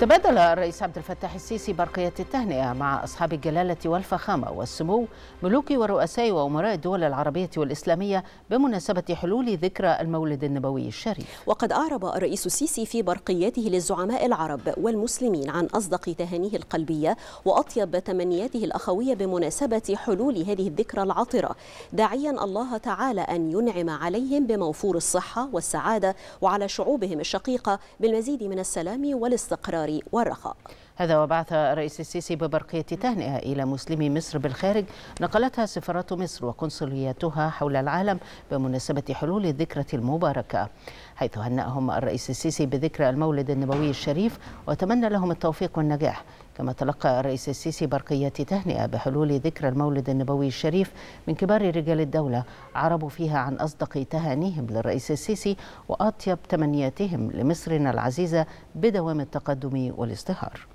تبادل الرئيس عبد الفتاح السيسي برقية التهنئة مع أصحاب الجلالة والفخامة والسمو ملوك ورؤساء وأمراء الدول العربية والإسلامية بمناسبة حلول ذكرى المولد النبوي الشريف وقد أعرب الرئيس السيسي في برقيته للزعماء العرب والمسلمين عن أصدق تهانيه القلبية وأطيب تمنياته الأخوية بمناسبة حلول هذه الذكرى العطرة داعيا الله تعالى أن ينعم عليهم بموفور الصحة والسعادة وعلى شعوبهم الشقيقة بالمزيد من السلام والاستقرار القرار والرخاء هذا وبعث الرئيس السيسي ببرقية تهنئة إلى مسلمي مصر بالخارج نقلتها سفارة مصر وقنصلياتها حول العالم بمناسبة حلول الذكرى المباركة حيث هنأهم الرئيس السيسي بذكرى المولد النبوي الشريف وتمنى لهم التوفيق والنجاح كما تلقى الرئيس السيسي برقية تهنئة بحلول ذكرى المولد النبوي الشريف من كبار رجال الدولة عربوا فيها عن أصدق تهانيهم للرئيس السيسي وأطيب تمنياتهم لمصرنا العزيزة بدوام التقدم والازدهار